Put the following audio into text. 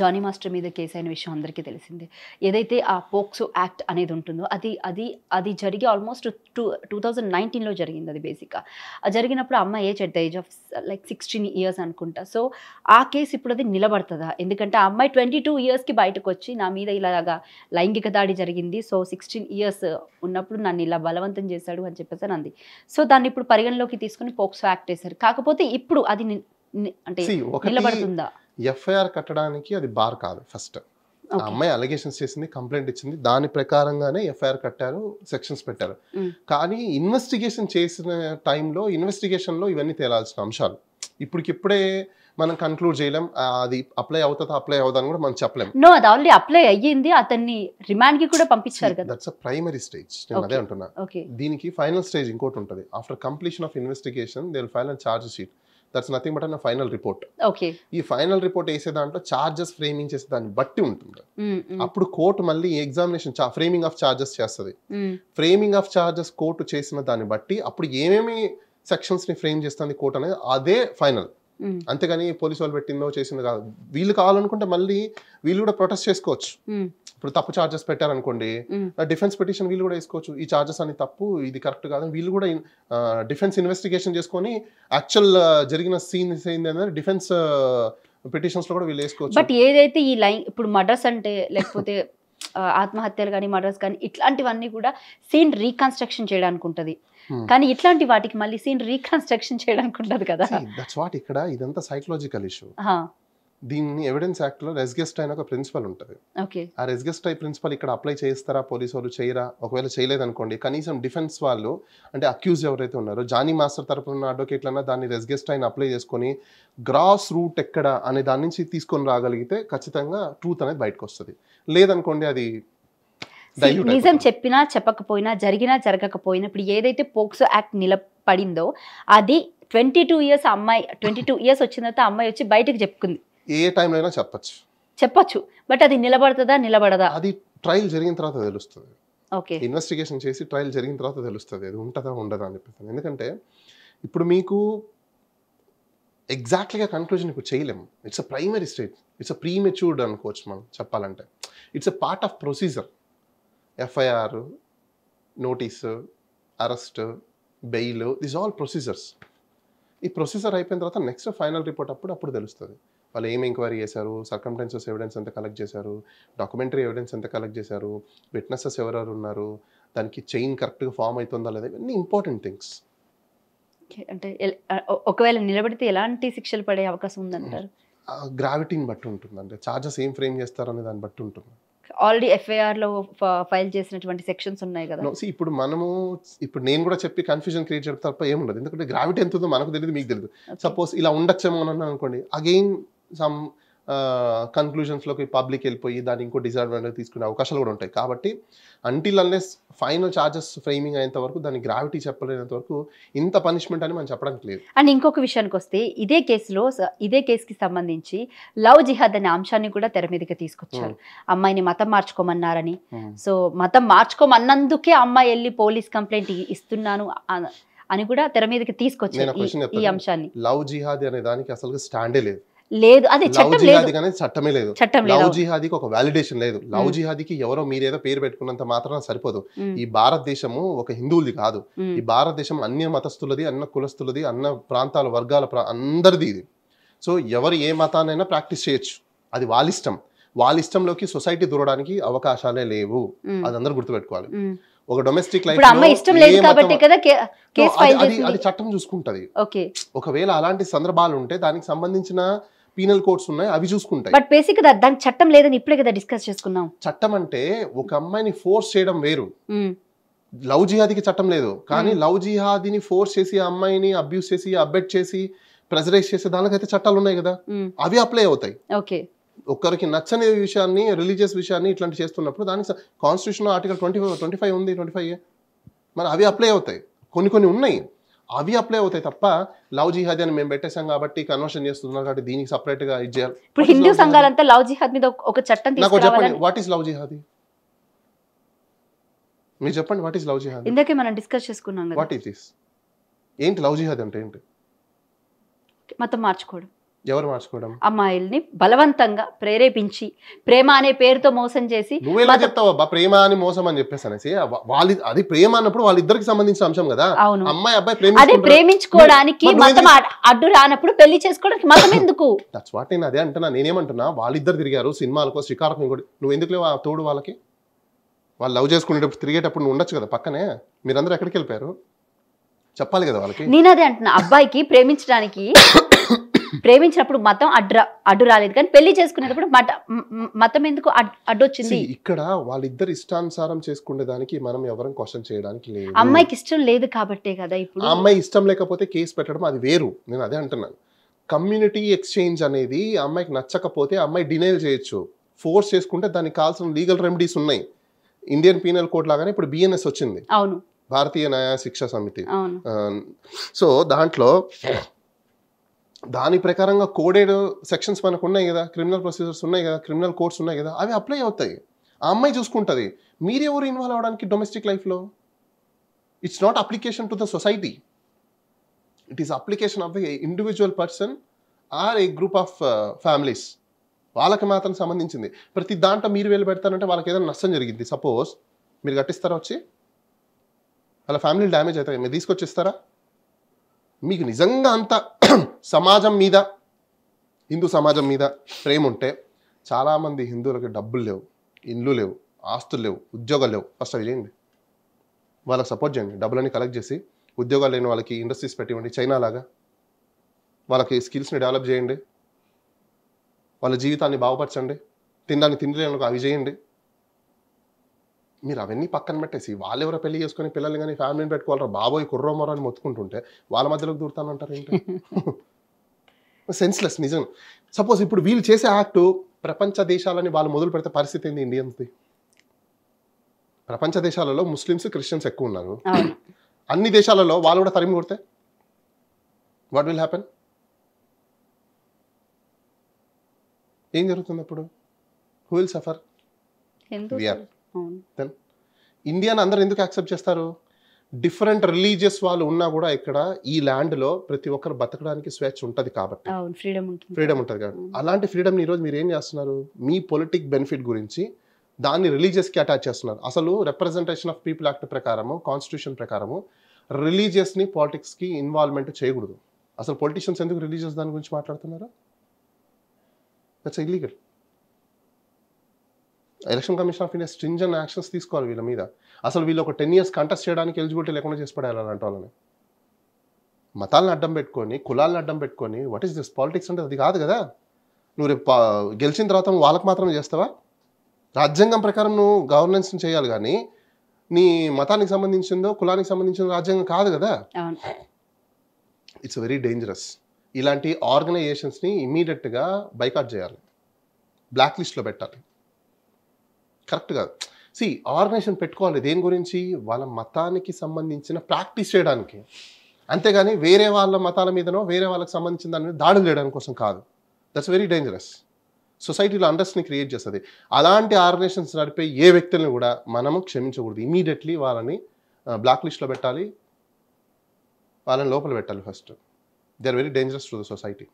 Johnny master మీద case అయిన విషయం అందరికీ తెలిసిందే ఏదైతే ఆ పోక్సో యాక్ట్ అనేది ఉంటుందో అది అది అది జరిగి ఆల్మోస్ట్ టూ టూ థౌజండ్ నైన్టీన్లో జరిగింది అది బేసిక్గా అది జరిగినప్పుడు అమ్మాయి age at the age of like sixteen years అనుకుంటా సో ఆ కేసు ఇప్పుడు అది నిలబడుతుందా ఎందుకంటే ఆ అమ్మాయి ట్వంటీ టూ ఇయర్స్కి బయటకు వచ్చి నా మీద ఇలాగా లైంగిక దాడి జరిగింది సో సిక్స్టీన్ ఇయర్స్ ఉన్నప్పుడు నన్ను ఇలా బలవంతం చేశాడు అని చెప్పేసి అంది సో దాన్ని ఇప్పుడు పరిగణలోకి తీసుకుని పోక్సో యాక్ట్ వేశారు కాకపోతే ఇప్పుడు అది అంటే నిలబడుతుందా ఎఫ్ఐఆర్ కట్టడానికి అది బార్ కాదు ఫస్ట్ ఆ అమ్మాయి అలిగేషన్స్ చేసింది కంప్లైంట్ ఇచ్చింది దాని ప్రకారంగానే ఎఫ్ఐఆర్ కట్టారు సెక్షన్స్ పెట్టారు కానీ ఇన్వెస్టిగేషన్ చేసిన టైంలో ఇన్వెస్టిగేషన్లో ఇవన్నీ తేలాల్సిన అంశాలు ఇప్పటికిప్పుడే మనం కన్క్లూడ్ చేయలేం అది అప్లై అవుతుందా అప్లై అవుతా కూడా మనం చెప్పలేం అది ఆల్రెడీ అప్లై అయ్యింది అతన్ని రిమాండ్ కి కూడా పంపించారు కదా దట్స్ ప్రైమరీ స్టేజ్ నేను అదే అంటున్నా దీనికి ఫైనల్ స్టేజ్ ఇంకోటి ఉంటుంది after completion of investigation they final charge sheet that's nothing but అన్న ఫైనల్ రిపోర్ట్ ఓకే ఈ ఫైనల్ రిపోర్ట్ వేసే దాంట్లో చార్జెస్ ఫ్రేమింగ్ చేసే దాన్ని బట్టి ఉంటుంది mm, mm. అప్పుడు కోర్టు మళ్ళీ ఎగ్జామినేషన్ ఫ్రేమింగ్ ఆఫ్ చార్జెస్ చేస్తుంది ఫ్రేమింగ్ ఆఫ్ చార్జెస్ కోర్టు చేసిన దాన్ని బట్టి అప్పుడు ఏమేమి సెక్షన్స్ ని ఫ్రేమ్ చేస్తుంది కోర్టు అనేది అదే ఫైనల్ అంతేగాని పోలీసు వాళ్ళు పెట్టిందో చేసిందో కాదు వీళ్ళు కావాలనుకుంటే మళ్ళీ వీళ్ళు కూడా ప్రొటెస్ట్ చేసుకోవచ్చు ఇప్పుడు తప్పు ఛార్జెస్ పెట్టారనుకోండి డిఫెన్స్ పిటిషన్ వీళ్ళు కూడా వేసుకోవచ్చు ఈ చార్జెస్ అని తప్పు ఇది కరెక్ట్ కాదు వీళ్ళు కూడా డిఫెన్స్ ఇన్వెస్టిగేషన్ చేసుకొని యాక్చువల్ జరిగిన సీన్ ఏంటంటే డిఫెన్స్ పిటిషన్స్ లో కూడా వీళ్ళు వేసుకోవచ్చు బట్ ఏదైతే ఈ లైన్ ఇప్పుడు మడ్రస్ అంటే లేకపోతే ఆత్మహత్యలు కానీ మర్డర్స్ కానీ ఇట్లాంటివన్నీ కూడా సీన్ రీకన్స్ట్రక్షన్ చేయడానికి ఉంటుంది Hmm. కానీ ఇట్లాంటి వాటికి మళ్ళీ సీన్ రీకన్స్ట్రక్షన్ చేయడానికి ఉండదు కదా దట్స్ వాట్ ఇక్కడ ఇదంతా సైకలాజికల్ ఇష్యూ దీన్ని ఎవిడెన్స్ యాక్ట్ లో రెస్గెస్ట్ అయిన ఒక ప్రిన్సిపల్ ఉంటుంది ఆ రెస్గెస్ట్ అయి ప్రిన్సిపల్ ఇక్కడ అప్లై చేస్తారా పోలీసు వాళ్ళు చేయరా ఒకవేళ చేయలేదు అనుకోండి కనీసం డిఫెన్స్ వాళ్ళు అంటే అక్యూజ్ ఎవరైతే ఉన్నారో జానీ మాస్టర్ తరపున ఉన్న అడ్వకేట్లన్నా దాన్ని రెస్గెస్ట్ అయిన అప్లై చేసుకొని గ్రాస్ రూట్ ఎక్కడ అనే దాని నుంచి తీసుకొని రాగలిగితే ఖచ్చితంగా ట్రూత్ అనేది బయటకు వస్తుంది లేదనుకోండి అది నిజం చెప్పినా చెప్పకపోయినా జరిగినా జరగకపోయినా ఇప్పుడు ఏదైతే పోక్సో యాక్ట్ నిలబడిందో అది ట్వంటీ టూ ఇయర్స్ అమ్మాయి ట్వంటీ టూ ఇయర్స్ వచ్చిన తర్వాత అమ్మాయి వచ్చి బయటకు చెప్పుకుంది ఏ టైంలో చెప్పచ్చు చెప్పచ్చు బట్ అది నిలబడుతుందా నిలబడదా అది ట్రయల్ జరిగిన తర్వాత తెలుస్తుంది ఓకే ఇన్వెస్టిగేషన్ చేసి ట్రయల్ జరిగిన తర్వాత తెలుస్తుంది అది ఉంటుందా ఉండదా అని చెప్పేసి ఎందుకంటే ఇప్పుడు మీకు ఎగ్జాక్ట్లీగా కన్క్లూజన్ ఇప్పుడు చేయలేము it's a primary stage it's a premature అనుకోవచ్చు మనం చెప్పాలంటే it's a part of procedure FIR notice arrest bail this all procedures ఈ ప్రొసీజర్ అయిపోయిన తర్వాత నెక్స్ట్ ఫైనల్ రిపోర్ట్ అప్పుడు అప్పుడు తెలుస్తుంది వాళ్ళు ఏం ఎంక్వైరీ చేశారు సర్కంటెన్సెస్ ఎవిడెన్స్ ఎంత కలెక్ట్ చేశారు డాక్యుమెంటరీ ఎవిడెన్స్ ఎంత కలెక్ట్ చేశారు విట్నెసెస్ ఎవరెవరు ఉన్నారు దానికి చైన్ కరెక్ట్గా ఫామ్ అవుతుందా లేదా ఇవన్నీ ఇంపార్టెంట్ థింగ్స్ అంటే ఒకవేళ నిలబడితే ఎలాంటి శిక్షలు పడే అవకాశం ఉందంటారు గ్రావిటీని బట్టి ఉంటుంది అంటే చార్జెస్ ఏం ఫ్రేమ్ చేస్తారనే దాన్ని బట్టి ఉంటుంది ఆల్రెడీ ఎఫ్ఐఆర్ లో ఫైల్ చేసినటువంటి సెక్షన్స్ ఉన్నాయి కదా ఇప్పుడు మనము ఇప్పుడు నేను కూడా చెప్పి కన్ఫ్యూజన్ క్రియేట్ చెప్తే తప్ప ఉండదు ఎందుకంటే గ్రావిటీ ఎంత ఉందో మనకు తెలియదు మీకు తెలియదు సపోజ్ ఇలా ఉండొచ్చేమో అని అనుకోండి అగైన్ సమ్ కన్క్లూజన్స్లోకి పబ్లిక్ వెళ్ళిపోయి దాన్ని ఇంకో డిసడ్వాంటేజ్ తీసుకునే అవకాశాలు కూడా ఉంటాయి కాబట్టి until unless final charges framing అయ్యేంత వరకు దాని గ్రావిటీ చెప్పలేనంత వరకు ఇంత పనిష్మెంట్ అని మనం చెప్పడానికి లేదు అండ్ ఇంకొక విషయానికి వస్తే ఇదే కేసులో ఇదే కేసుకి సంబంధించి లవ్ జిహాద్ అనే అంశాన్ని కూడా తెర మీదకి తీసుకొచ్చారు hmm. అమ్మాయిని మతం మార్చుకోమన్నారని hmm. సో మతం మార్చుకోమన్నందుకే అమ్మాయి వెళ్ళి పోలీస్ కంప్లైంట్ ఇస్తున్నాను అని కూడా తెర మీదకి తీసుకొచ్చారు ఈ అంశాన్ని లవ్ జిహాద్ అనే దానికి అసలు స్టాండే లేదు లేదు అది చట్టం లేదు చట్టమే లేదు చట్టం లవ్ జిహాదీకి ఒక వాలిడేషన్ లేదు లవ్ జిహాదీకి ఎవరో మీరేదో పేరు పెట్టుకున్నంత మాత్రం సరిపోదు ఈ భారతదేశము ఒక హిందువులది కాదు ఈ భారతదేశం అన్ని మతస్థులది అన్న కులస్థులది అన్న ప్రాంతాల వర్గాల అందరిది ఇది సో ఎవరు ఏ మతాన్నైనా ప్రాక్టీస్ చేయొచ్చు అది వాళ్ళ ఇష్టం వాళ్ళ ఇష్టంలోకి సొసైటీ దూరడానికి అవకాశాలే లేవు అది అందరూ గుర్తుపెట్టుకోవాలి ఒక డొమెస్టిక్ లైఫ్ అది చట్టం చూసుకుంటది ఒకవేళ అలాంటి సందర్భాలు ఉంటే దానికి సంబంధించిన పీనల్ కోడ్స్ ఉన్నాయి అవి చూసుకుంటాయి బట్ బేసిక్ గా దాని చట్టం లేదని ఇప్పుడే కదా డిస్కస్ చేసుకున్నాం చట్టం అంటే ఒక అమ్మాయిని ఫోర్స్ చేయడం వేరు లవ్ జిహాదీకి చట్టం లేదు కానీ లవ్ జిహాదీని ఫోర్స్ చేసి ఆ అమ్మాయిని అబ్యూస్ చేసి అబ్బెట్ చేసి ప్రెజరైజ్ చేసే దానికైతే చట్టాలు ఉన్నాయి కదా అవి అప్లై అవుతాయి ఓకే ఒకరికి నచ్చని విషయాన్ని రిలీజియస్ విషయాన్ని ఇట్లాంటి చేస్తున్నప్పుడు దానికి constitution article twenty five twenty five ఉంది ట్వంటీ ఫైవ్ మరి అవి అప్లై అవుతాయి కొన్ని కొన్ని ఉన్నాయి అవి అప్లై అవుతాయి తప్ప లవ్ జిహాద్ అని మేము పెట్టేసాం కాబట్టి కన్వర్షన్ చేస్తున్నారు కాబట్టి దీనికి సపరేట్ గా ఇది చేయాలి ఇప్పుడు హిందూ సంఘాలంతా లవ్ జిహాద్ మీద ఒక చట్టం నాకు చెప్పండి వాట్ ఈస్ లవ్ జిహాద్ మీరు చెప్పండి వాట్ ఈస్ లవ్ జిహాద్ ఇందాకే మనం డిస్కస్ చేసుకున్నాం వాట్ ఈస్ ఏంటి లవ్ జిహాద్ అంటే ఏంటి మతం మార్చుకోవడం ఎవరు మార్చుకోవడం అమ్మాయిల్ని బలవంతంగా ప్రేరేపించి ప్రేమ అనే పేరుతో మోసం చేసి నువ్వు ఎలా చెప్తావబ్బా ప్రేమ అని మోసం అని చెప్పేసి అనేసి వాళ్ళు అది ప్రేమ అన్నప్పుడు వాళ్ళిద్దరికి సంబంధించిన అంశం కదా అవును అమ్మాయి అబ్బాయి ప్రేమ అదే ప్రేమించుకోవడానికి అడ్డు రానప్పుడు పెళ్లి చేసుకోవడానికి మతం ఎందుకు దట్స్ వాట్ నేను అదే అంటున్నా నేనేమంటున్నా వాళ్ళిద్దరు తిరిగారు సినిమాలకు శ్రీకారం కూడా నువ్వు ఎందుకు లేవు తోడు వాళ్ళకి వాళ్ళు లవ్ చేసుకునేటప్పుడు తిరిగేటప్పుడు నువ్వు ఉండొచ్చు కదా పక్కనే మీరందరూ ఎక్కడికి వెళ్ళిపోయారు చెప్పాలి కదా వాళ్ళకి నేను అదే అంటున్నా అబ్బాయికి ప్రేమించడానికి ప్రేమించినప్పుడు మతం అడ్డు అడ్డు రాలేదు కానీ పెళ్లి చేసుకునేటప్పుడు మతం ఎందుకు అడ్డొచ్చింది ఇక్కడ వాళ్ళిద్దరు ఇష్టానుసారం చేసుకునే దానికి మనం ఎవరం క్వశ్చన్ చేయడానికి లేదు అమ్మాయికి ఇష్టం లేదు కాబట్టే కదా ఇప్పుడు అమ్మాయి ఇష్టం లేకపోతే కేసు పెట్టడం అది వేరు నేను అదే అంటున్నాను కమ్యూనిటీ ఎక్స్చేంజ్ అనేది అమ్మాయికి నచ్చకపోతే అమ్మాయి డినైల్ చేయొచ్చు ఫోర్స్ చేసుకుంటే దానికి కావాల్సిన లీగల్ రెమెడీస్ ఉన్నాయి ఇండియన్ పీనల్ కోడ్ లాగానే ఇప్పుడు బిఎన్ఎస్ వచ్చింది అవును భారతీయ న్యాయ శిక్షా సమితి సో దాంట్లో దాని ప్రకారంగా కోడెడ్ సెక్షన్స్ మనకు ఉన్నాయి కదా క్రిమినల్ ప్రొసీజర్స్ ఉన్నాయి కదా క్రిమినల్ కోర్ట్స్ ఉన్నాయి కదా అవి అప్లై అవుతాయి ఆ అమ్మాయి చూసుకుంటుంది మీరెవరు ఇన్వాల్వ్ అవడానికి డొమెస్టిక్ లైఫ్లో it's not application to the society it is application of the individual person or a group of families వాళ్ళకి మాత్రం సంబంధించింది ప్రతి దాంట్లో మీరు వెళ్ళి పెడతారంటే వాళ్ళకి ఏదైనా నష్టం జరిగింది సపోజ్ మీరు కట్టిస్తారా వచ్చి వాళ్ళ ఫ్యామిలీ డ్యామేజ్ అవుతాయి మీరు తీసుకొచ్చిస్తారా మీకు నిజంగా అంత సమాజం మీద హిందూ సమాజం మీద ప్రేమ ఉంటే చాలామంది హిందువులకి డబ్బులు లేవు ఇండ్లు లేవు ఆస్తులు లేవు ఉద్యోగాలు లేవు ఫస్ట్ అవి చేయండి వాళ్ళకి సపోర్ట్ చేయండి డబ్బులని కలెక్ట్ చేసి ఉద్యోగాలు లేని వాళ్ళకి ఇండస్ట్రీస్ పెట్టివ్వండి చైనా లాగా వాళ్ళకి స్కిల్స్ని డెవలప్ చేయండి వాళ్ళ జీవితాన్ని బాగుపరచండి తినడానికి తిండి లేని అవి చేయండి మీరు అవన్నీ పక్కన పెట్టేసి వాళ్ళు ఎవరో పెళ్లి చేసుకుని పిల్లల్ని కానీ ఫ్యామిలీని పెట్టుకోవాలరా బాబోయ్ కుర్రోమరో అని మొత్తుకుంటుంటే వాళ్ళ మధ్యలోకి దూరుతానంటారు ఏంటి సెన్స్లెస్ నిజం సపోజ్ ఇప్పుడు వీళ్ళు చేసే యాక్ట్ ప్రపంచ దేశాలని వాళ్ళు మొదలు పెడితే పరిస్థితి ఏంది ఇండియన్స్ది ప్రపంచ దేశాలలో ముస్లిమ్స్ క్రిస్టియన్స్ ఎక్కువ ఉన్నారు అన్ని దేశాలలో వాళ్ళు కూడా తరిమి కొడితే వాట్ విల్ హ్యాపెన్ ఏం జరుగుతుంది అప్పుడు హూ విల్ సఫర్ దెన్ ఇండియాని అందరు ఎందుకు యాక్సెప్ట్ చేస్తారు డిఫరెంట్ రిలీజియస్ వాళ్ళు ఉన్నా కూడా ఇక్కడ ఈ ల్యాండ్ లో ప్రతి ఒక్కరు బతకడానికి స్వేచ్ఛ ఉంటుంది కాబట్టి ఫ్రీడమ్ ఉంటది ఉంటుంది కాబట్టి అలాంటి ఫ్రీడమ్ ఈ రోజు మీరు ఏం చేస్తున్నారు మీ పొలిటిక్ బెనిఫిట్ గురించి దాన్ని రిలీజియస్ కి అటాచ్ చేస్తున్నారు అసలు రిప్రజెంటేషన్ ఆఫ్ పీపుల్ యాక్ట్ ప్రకారము కాన్స్టిట్యూషన్ ప్రకారము రిలీజియస్ ని పాలిటిక్స్ కి ఇన్వాల్వ్మెంట్ చేయకూడదు అసలు పొలిటీషియన్స్ ఎందుకు రిలీజియస్ దాని గురించి మాట్లాడుతున్నారు it's illegal election commission of India stringent actions తీసుకోవాలి వీళ్ళ మీద అసలు వీళ్ళు ఒక టెన్ ఇయర్స్ కంటెస్ట్ చేయడానికి ఎలిజిబిలిటీ లేకుండా చేసి పడాలి అలాంటి వాళ్ళని మతాలను అడ్డం పెట్టుకొని కులాలను అడ్డం పెట్టుకొని వాట్ ఈస్ దిస్ పాలిటిక్స్ అంటే అది కాదు కదా నువ్వు రేపు గెలిచిన తర్వాత వాళ్ళకి మాత్రం చేస్తావా రాజ్యాంగం ప్రకారం నువ్వు గవర్నెన్స్ని చేయాలి కానీ నీ మతానికి సంబంధించిందో కులానికి సంబంధించిన రాజ్యాంగం కాదు కదా ఇట్స్ వెరీ డేంజరస్ ఇలాంటి ఆర్గనైజేషన్స్ని ఇమీడియట్గా బైకాట్ చేయాలి బ్లాక్ లిస్ట్లో పెట్టాలి కరెక్ట్ కాదు సి ఆర్గనైజేషన్ పెట్టుకోవాలి దేని గురించి వాళ్ళ మతానికి సంబంధించిన ప్రాక్టీస్ చేయడానికి అంతేగాని వేరే వాళ్ళ మతాల మీదనో వేరే వాళ్ళకి సంబంధించిన దాని మీద దాడులు చేయడానికి కోసం కాదు దట్స్ వెరీ డేంజరస్ సొసైటీలో అండర్స్ని క్రియేట్ చేస్తుంది అలాంటి ఆర్గనైజేషన్స్ నడిపే ఏ వ్యక్తులను కూడా మనము క్షమించకూడదు ఇమీడియట్లీ వాళ్ళని బ్లాక్ uh, లిస్ట్లో పెట్టాలి వాళ్ళని లోపల పెట్టాలి first they are very dangerous to the society